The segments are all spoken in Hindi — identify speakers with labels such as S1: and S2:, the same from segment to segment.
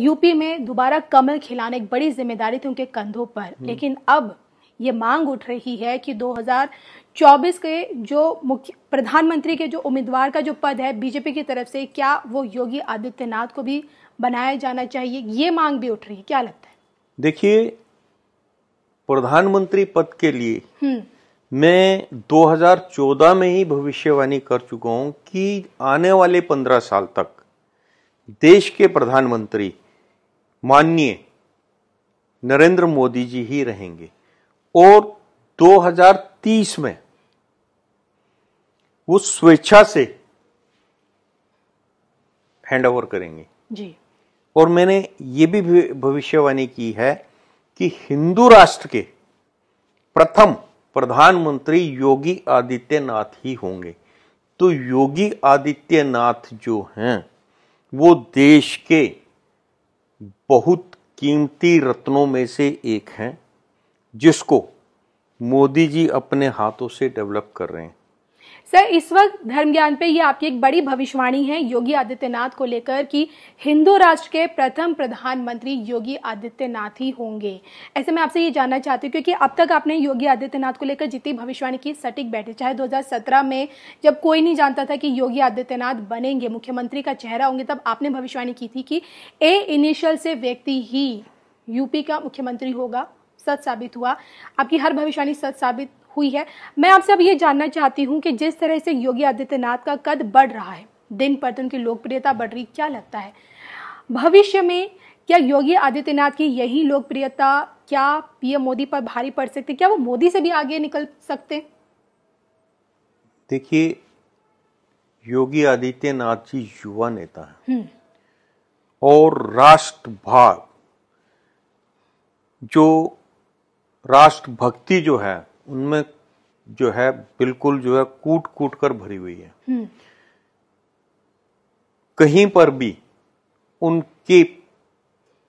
S1: यूपी में दोबारा कमल खिलाने एक बड़ी जिम्मेदारी थी उनके कंधों पर हम्म। लेकिन अब ये मांग उठ रही है कि 2024 के जो मुख्य प्रधानमंत्री के जो उम्मीदवार का जो पद है बीजेपी की तरफ से क्या वो योगी आदित्यनाथ को भी बनाया जाना चाहिए ये मांग भी उठ रही है क्या लगता है
S2: देखिए प्रधानमंत्री पद के लिए हम्म। मैं 2014 में ही भविष्यवाणी कर चुका हूं कि आने वाले 15 साल तक देश के प्रधानमंत्री माननीय नरेंद्र मोदी जी ही रहेंगे और 2030 में वो स्वेच्छा से हैंड ओवर करेंगे जी और मैंने ये भी भविष्यवाणी की है कि हिंदू राष्ट्र के प्रथम प्रधानमंत्री योगी आदित्यनाथ ही होंगे तो योगी आदित्यनाथ जो हैं वो देश के बहुत कीमती रत्नों में से एक हैं जिसको मोदी जी अपने हाथों से डेवलप कर रहे हैं
S1: सर इस वक्त धर्म ज्ञान पे ये आपकी एक बड़ी भविष्यवाणी है योगी आदित्यनाथ को लेकर कि हिंदू राष्ट्र के प्रथम प्रधानमंत्री योगी आदित्यनाथ ही होंगे ऐसे में आपसे ये जानना चाहती हूँ क्योंकि अब तक आपने योगी आदित्यनाथ को लेकर जितनी भविष्यवाणी की सटीक बैठे चाहे 2017 में जब कोई नहीं जानता था कि योगी आदित्यनाथ बनेंगे मुख्यमंत्री का चेहरा होंगे तब आपने भविष्यवाणी की थी कि ए इनिशियल से व्यक्ति ही यूपी का मुख्यमंत्री होगा सच साबित हुआ आपकी हर भविष्यवाणी सच साबित हुई है मैं आपसे अब ये जानना चाहती हूँ कि जिस तरह से योगी आदित्यनाथ का कद बढ़ रहा है दिन पर दिन की लोकप्रियता बढ़ रही क्या लगता है भविष्य में क्या योगी आदित्यनाथ की यही लोकप्रियता क्या पीएम मोदी पर भारी पड़ सकती क्या वो मोदी से भी आगे निकल सकते
S2: देखिए योगी आदित्यनाथ जी युवा नेता है हम्म। और राष्ट्र जो राष्ट्र भक्ति जो है उनमें जो है बिल्कुल जो है कूट कूट कर भरी हुई है हम्म। कहीं पर भी उनके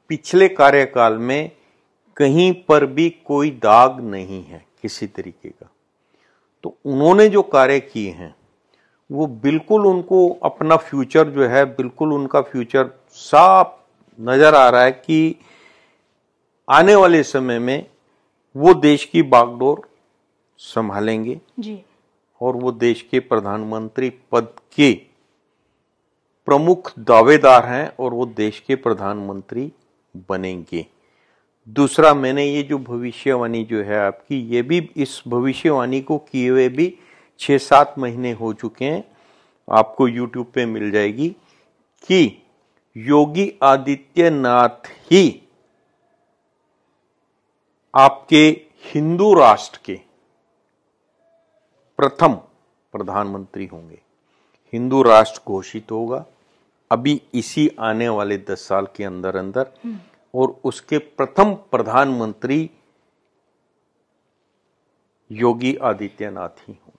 S2: पिछले कार्यकाल में कहीं पर भी कोई दाग नहीं है किसी तरीके का तो उन्होंने जो कार्य किए हैं वो बिल्कुल उनको अपना फ्यूचर जो है बिल्कुल उनका फ्यूचर साफ नजर आ रहा है कि आने वाले समय में वो देश की बागडोर संभालेंगे जी और वो देश के प्रधानमंत्री पद के प्रमुख दावेदार हैं और वो देश के प्रधानमंत्री बनेंगे दूसरा मैंने ये जो भविष्यवाणी जो है आपकी ये भी इस भविष्यवाणी को किए हुए भी छः सात महीने हो चुके हैं आपको यूट्यूब पे मिल जाएगी कि योगी आदित्यनाथ ही आपके हिंदू राष्ट्र के प्रथम प्रधानमंत्री होंगे हिंदू राष्ट्र घोषित होगा अभी इसी आने वाले दस साल के अंदर अंदर हम्म। और उसके प्रथम प्रधानमंत्री योगी आदित्यनाथ ही होंगे